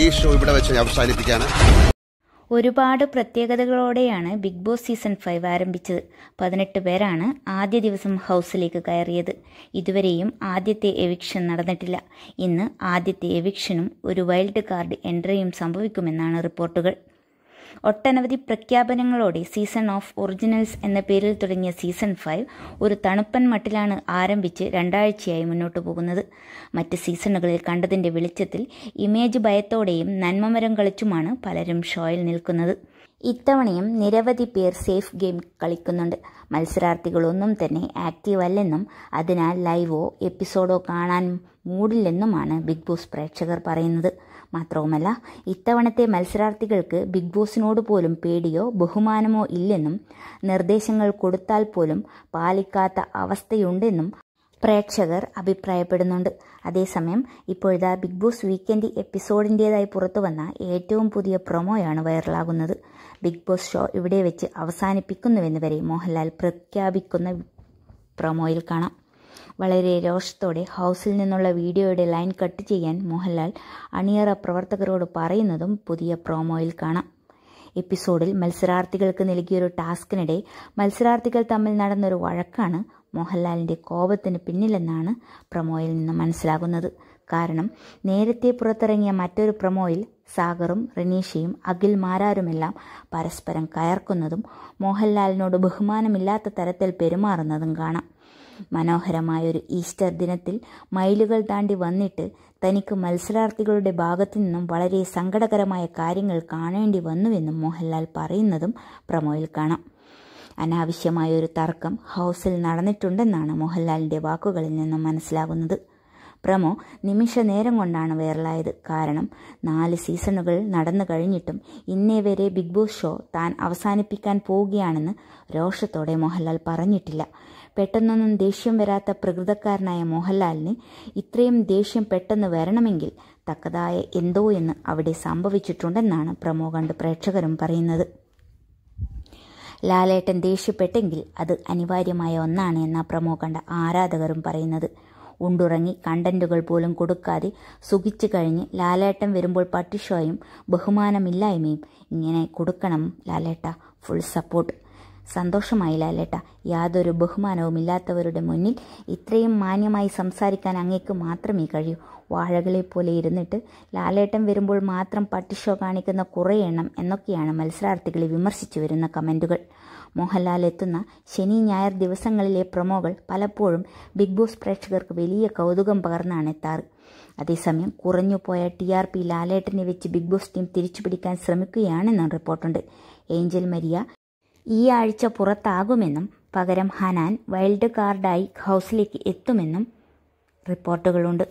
ഈ ഷോ ഇവിടെ വെച്ച് ഞാൻ അവസാനിപ്പിക്കുകയാണ് ഒരുപാട് പ്രത്യേകതകളോടെയാണ് ബിഗ് ബോസ് സീസൺ ഫൈവ് ആരംഭിച്ചത് പതിനെട്ട് പേരാണ് ആദ്യ ദിവസം ഹൗസിലേക്ക് കയറിയത് ഇതുവരെയും ആദ്യത്തെ എവിക്ഷൻ നടന്നിട്ടില്ല ഇന്ന് ആദ്യത്തെ എവിക്ഷനും ഒരു വൈൽഡ് കാർഡ് എൻട്രിയും സംഭവിക്കുമെന്നാണ് റിപ്പോർട്ടുകൾ ഒട്ടനവധി പ്രഖ്യാപനങ്ങളോടെ സീസൺ ഓഫ് ഒറിജിനൽസ് എന്ന പേരിൽ തുടങ്ങിയ സീസൺ ഫൈവ് ഒരു തണുപ്പൻ മട്ടിലാണ് ആരംഭിച്ച് രണ്ടാഴ്ചയായി മുന്നോട്ടു പോകുന്നത് മറ്റ് സീസണുകളിൽ കണ്ടതിൻ്റെ വെളിച്ചത്തിൽ ഇമേജ് ഭയത്തോടെയും നന്മമരം കളിച്ചുമാണ് പലരും ഷോയിൽ നിൽക്കുന്നത് ഇത്തവണയും നിരവധി പേർ സേഫ് ഗെയിം കളിക്കുന്നുണ്ട് മത്സരാർത്ഥികളൊന്നും തന്നെ ആക്റ്റീവ് അല്ലെന്നും അതിനാൽ ലൈവോ എപ്പിസോഡോ കാണാൻ മൂടില്ലെന്നുമാണ് ബിഗ് ബോസ് പ്രേക്ഷകർ പറയുന്നത് മാത്രവുമല്ല ഇത്തവണത്തെ മത്സരാർത്ഥികൾക്ക് ബിഗ് ബോസിനോട് പോലും പേടിയോ ബഹുമാനമോ ഇല്ലെന്നും നിർദ്ദേശങ്ങൾ കൊടുത്താൽ പോലും പാലിക്കാത്ത അവസ്ഥയുണ്ടെന്നും പ്രേക്ഷകർ അഭിപ്രായപ്പെടുന്നുണ്ട് അതേസമയം ഇപ്പോഴത്തെ ബിഗ് ബോസ് വീക്കെൻഡ് എപ്പിസോഡിൻ്റേതായി പുറത്തു വന്ന ഏറ്റവും പുതിയ പ്രൊമോയാണ് വൈറലാകുന്നത് ബിഗ് ബോസ് ഷോ ഇവിടെ വെച്ച് അവസാനിപ്പിക്കുന്നുവെന്ന് വരെ മോഹൻലാൽ പ്രഖ്യാപിക്കുന്ന പ്രൊമോയിൽ കാണാം വളരെ രോഷത്തോടെ ഹൗസിൽ നിന്നുള്ള വീഡിയോയുടെ ലൈൻ കട്ട് ചെയ്യാൻ മോഹൻലാൽ അണിയറ പ്രവർത്തകരോട് പറയുന്നതും പുതിയ പ്രോമോയിൽ കാണാം എപ്പിസോഡിൽ മത്സരാർത്ഥികൾക്ക് നൽകിയൊരു ടാസ്കിനിടെ മത്സരാർത്ഥികൾ തമ്മിൽ നടന്നൊരു വഴക്കാണ് മോഹൻലാലിൻ്റെ കോപത്തിന് പിന്നിലെന്നാണ് പ്രമോയിൽ നിന്ന് മനസ്സിലാകുന്നത് കാരണം നേരത്തെ പുറത്തിറങ്ങിയ മറ്റൊരു പ്രമോയിൽ സാഗറും റിനീഷയും അഖിൽ മാരാരുമെല്ലാം പരസ്പരം കയർക്കുന്നതും മോഹൻലാലിനോട് ബഹുമാനമില്ലാത്ത തരത്തിൽ പെരുമാറുന്നതും കാണാം മനോഹരമായ ഒരു ഈസ്റ്റർ ദിനത്തിൽ മൈലുകൾ താണ്ടി വന്നിട്ട് തനിക്ക് മത്സരാർത്ഥികളുടെ ഭാഗത്തു നിന്നും വളരെ സങ്കടകരമായ കാര്യങ്ങൾ കാണേണ്ടി വന്നുവെന്നും മോഹൻലാൽ പറയുന്നതും പ്രമോയിൽ കാണാം അനാവശ്യമായ ഒരു തർക്കം ഹൗസിൽ നടന്നിട്ടുണ്ടെന്നാണ് മോഹൻലാലിൻ്റെ വാക്കുകളിൽ നിന്നും മനസ്സിലാകുന്നത് പ്രമോ നിമിഷ നേരം കൊണ്ടാണ് വൈറലായത് കാരണം നാല് സീസണുകൾ നടന്നു കഴിഞ്ഞിട്ടും ഇന്നേ വരെ ബിഗ് ബോസ് ഷോ താൻ അവസാനിപ്പിക്കാൻ പോവുകയാണെന്ന് രോഷത്തോടെ മോഹൻലാൽ പറഞ്ഞിട്ടില്ല പെട്ടെന്നൊന്നും ദേഷ്യം വരാത്ത പ്രകൃതക്കാരനായ മോഹൻലാലിന് ഇത്രയും ദേഷ്യം പെട്ടെന്ന് വരണമെങ്കിൽ തക്കതായ എന്തോ എന്ന് അവിടെ സംഭവിച്ചിട്ടുണ്ടെന്നാണ് പ്രമോ കണ്ട് പ്രേക്ഷകരും പറയുന്നത് ലാലേട്ടൻ ദേഷ്യപ്പെട്ടെങ്കിൽ അത് അനിവാര്യമായ ഒന്നാണ് എന്ന പ്രമോ കണ്ട ആരാധകരും പറയുന്നത് ഉണ്ടുറങ്ങി കണ്ടന്റുകൾ പോലും കൊടുക്കാതെ സുഖിച്ചു കഴിഞ്ഞ് ലാലേട്ടൻ വരുമ്പോൾ പട്ടിഷോയും ബഹുമാനമില്ലായ്മയും ഇങ്ങനെ കൊടുക്കണം ലാലേട്ട ഫുൾ സപ്പോർട്ട് സന്തോഷമായി യാതൊരു യാതൊരു ബഹുമാനവുമില്ലാത്തവരുടെ മുന്നിൽ ഇത്രയും മാന്യമായി സംസാരിക്കാൻ അങ്ങേക്ക് മാത്രമേ കഴിയൂ വാഴകളെ പോലെ ഇരുന്നിട്ട് ലാലേട്ടൻ വരുമ്പോൾ മാത്രം പട്ടിഷോ കാണിക്കുന്ന കുറേ എണ്ണം എന്നൊക്കെയാണ് മത്സരാർത്ഥികളെ വിമർശിച്ചു വരുന്ന കമൻറ്റുകൾ മോഹൻലാൽ എത്തുന്ന ശനി ഞായർ ദിവസങ്ങളിലെ പ്രൊമോകൾ പലപ്പോഴും ബിഗ് ബോസ് പ്രേക്ഷകർക്ക് വലിയ കൗതുകം പകർന്നാണ് എത്താറ് അതേസമയം കുറഞ്ഞു പോയ ടി ആർ പി ലാലേട്ടനെ വെച്ച് ബിഗ് ബോസ് ടീം തിരിച്ചുപിടിക്കാൻ ശ്രമിക്കുകയാണെന്നും റിപ്പോർട്ടുണ്ട് ഏഞ്ചൽ മരിയ ഈ ആഴ്ച പുറത്താകുമെന്നും പകരം ഹനാൻ വൈൽഡ് കാർഡായി ഹൗസിലേക്ക് എത്തുമെന്നും റിപ്പോർട്ടുകളുണ്ട്